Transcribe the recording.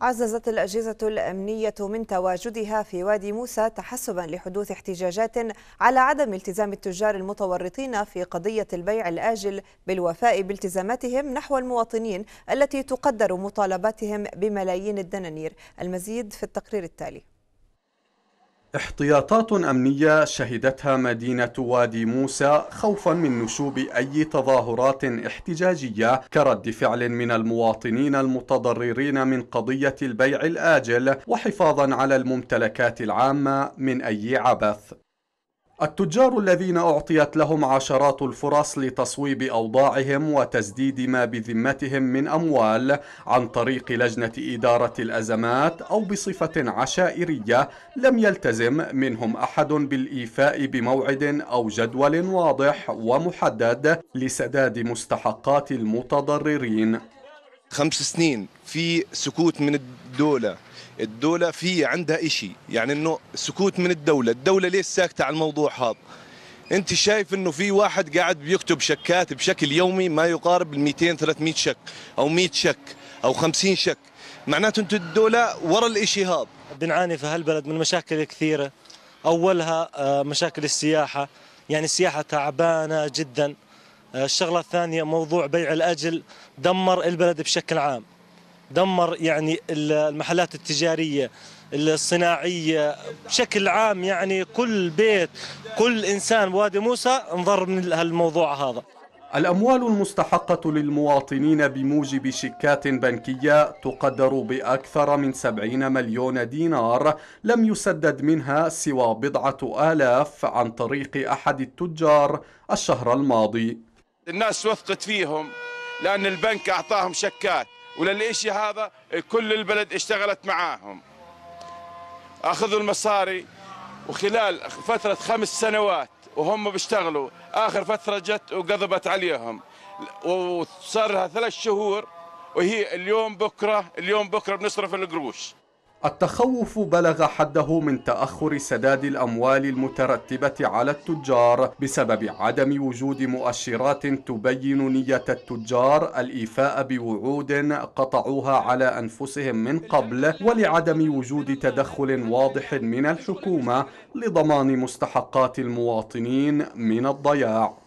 عززت الأجهزة الأمنية من تواجدها في وادي موسى تحسبا لحدوث احتجاجات على عدم التزام التجار المتورطين في قضية البيع الآجل بالوفاء بالتزاماتهم نحو المواطنين التي تقدر مطالباتهم بملايين الدنانير المزيد في التقرير التالي احتياطات أمنية شهدتها مدينة وادي موسى خوفا من نشوب أي تظاهرات احتجاجية كرد فعل من المواطنين المتضررين من قضية البيع الآجل وحفاظا على الممتلكات العامة من أي عبث التجار الذين أعطيت لهم عشرات الفرص لتصويب أوضاعهم وتسديد ما بذمتهم من أموال عن طريق لجنة إدارة الأزمات أو بصفة عشائرية لم يلتزم منهم أحد بالإيفاء بموعد أو جدول واضح ومحدد لسداد مستحقات المتضررين خمس سنين في سكوت من الدولة الدولة في عندها إشي يعني أنه سكوت من الدولة الدولة ليش ساكتة على الموضوع هذا انت شايف انه في واحد قاعد بيكتب شكات بشكل يومي ما يقارب ال 200 300 شك او 100 شك او 50 شك معناته أنت الدوله ورا الاشي هذا بنعاني في هالبلد من مشاكل كثيره اولها آه، مشاكل السياحه يعني السياحه تعبانه جدا آه، الشغله الثانيه موضوع بيع الاجل دمر البلد بشكل عام دمر يعني المحلات التجاريه الصناعيه بشكل عام يعني كل بيت كل انسان بوادي موسى انضر من هالموضوع هذا الأموال المستحقة للمواطنين بموجب شيكات بنكية تقدر بأكثر من 70 مليون دينار لم يسدد منها سوى بضعة آلاف عن طريق أحد التجار الشهر الماضي الناس وثقت فيهم لأن البنك أعطاهم شكات وللإشي هذا كل البلد اشتغلت معاهم أخذوا المصاري وخلال فترة خمس سنوات وهم بيشتغلوا آخر فترة جت وقضبت عليهم وصار لها ثلاث شهور وهي اليوم بكرة اليوم بكرة بنصرف القروش التخوف بلغ حده من تأخر سداد الأموال المترتبة على التجار بسبب عدم وجود مؤشرات تبين نية التجار الإيفاء بوعود قطعوها على أنفسهم من قبل ولعدم وجود تدخل واضح من الحكومة لضمان مستحقات المواطنين من الضياع